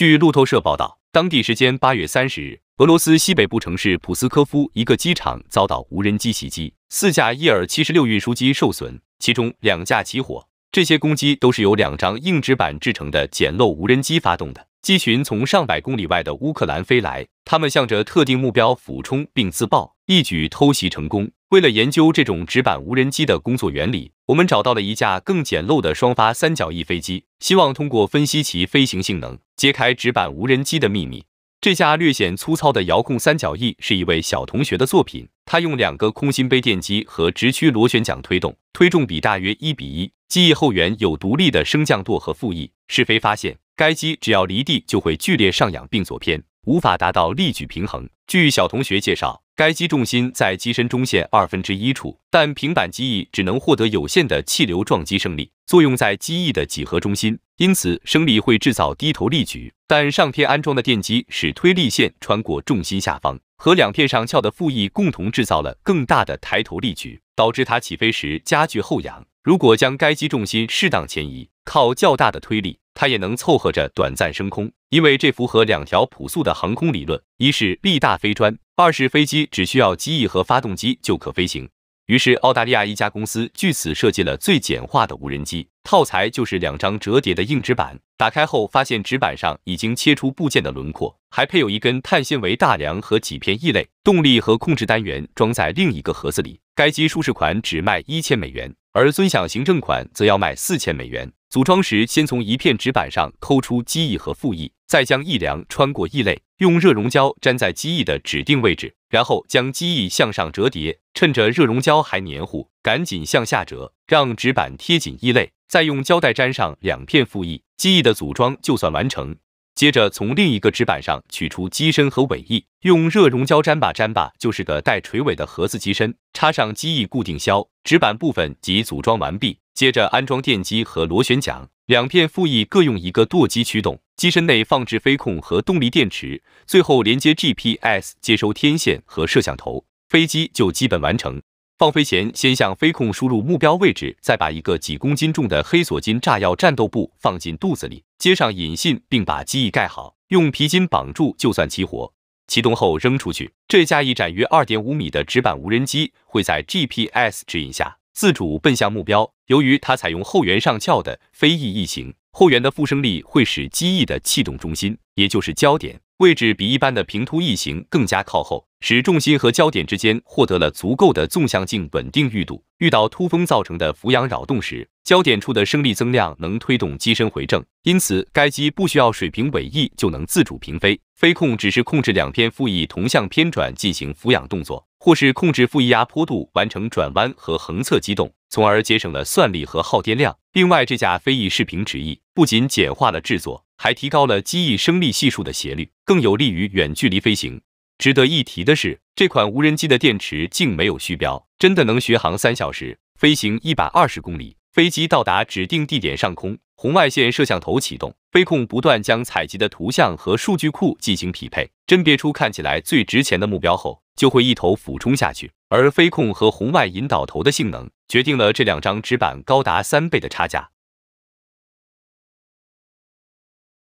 据路透社报道，当地时间八月三十日，俄罗斯西北部城市普斯科夫一个机场遭到无人机袭击，四架伊尔七十六运输机受损，其中两架起火。这些攻击都是由两张硬纸板制成的简陋无人机发动的。机群从上百公里外的乌克兰飞来，他们向着特定目标俯冲并自爆。一举偷袭成功。为了研究这种纸板无人机的工作原理，我们找到了一架更简陋的双发三角翼飞机，希望通过分析其飞行性能，揭开纸板无人机的秘密。这架略显粗糙的遥控三角翼是一位小同学的作品，他用两个空心杯电机和直驱螺旋桨推动，推重比大约一比一，机翼后缘有独立的升降舵和副翼。试飞发现，该机只要离地就会剧烈上仰并左偏。无法达到力矩平衡。据小同学介绍，该机重心在机身中线二分之一处，但平板机翼只能获得有限的气流撞击升力，作用在机翼的几何中心，因此升力会制造低头力矩。但上片安装的电机使推力线穿过重心下方，和两片上翘的副翼共同制造了更大的抬头力矩，导致它起飞时加剧后仰。如果将该机重心适当前移，靠较大的推力。它也能凑合着短暂升空，因为这符合两条朴素的航空理论：一是力大飞砖，二是飞机只需要机翼和发动机就可飞行。于是，澳大利亚一家公司据此设计了最简化的无人机套材，就是两张折叠的硬纸板。打开后，发现纸板上已经切出部件的轮廓，还配有一根碳纤维大梁和几片翼肋。动力和控制单元装在另一个盒子里。该机舒适款只卖一千美元，而尊享行政款则要卖四千美元。组装时，先从一片纸板上抠出机翼和副翼，再将翼梁穿过翼肋，用热熔胶粘在机翼的指定位置，然后将机翼向上折叠，趁着热熔胶还黏糊，赶紧向下折，让纸板贴紧翼肋，再用胶带粘上两片副翼，机翼的组装就算完成。接着从另一个纸板上取出机身和尾翼，用热熔胶粘吧粘吧，就是个带垂尾的盒子。机身插上机翼固定销，纸板部分即组装完毕。接着安装电机和螺旋桨，两片副翼各用一个舵机驱动。机身内放置飞控和动力电池，最后连接 GPS 接收天线和摄像头，飞机就基本完成。放飞前，先向飞控输入目标位置，再把一个几公斤重的黑索金炸药战斗部放进肚子里，接上引信，并把机翼盖好，用皮筋绑住，就算起火。启动后扔出去，这架翼展约二点五米的纸板无人机会在 GPS 指引下自主奔向目标。由于它采用后缘上翘的飞翼翼型，后缘的负升力会使机翼的气动中心，也就是焦点。位置比一般的平凸翼型更加靠后，使重心和焦点之间获得了足够的纵向静稳定裕度。遇到突风造成的俯仰扰动时，焦点处的升力增量能推动机身回正，因此该机不需要水平尾翼就能自主平飞。飞控只是控制两片副翼同向偏转进行俯仰动作，或是控制副翼压坡度完成转弯和横侧机动，从而节省了算力和耗电量。另外，这架飞翼视平直翼，不仅简化了制作，还提高了机翼升力系数的斜率，更有利于远距离飞行。值得一提的是，这款无人机的电池竟没有虚标，真的能巡航三小时，飞行一百二十公里。飞机到达指定地点上空，红外线摄像头启动，飞控不断将采集的图像和数据库进行匹配，甄别出看起来最值钱的目标后，就会一头俯冲下去。而飞控和红外引导头的性能，决定了这两张纸板高达三倍的差价。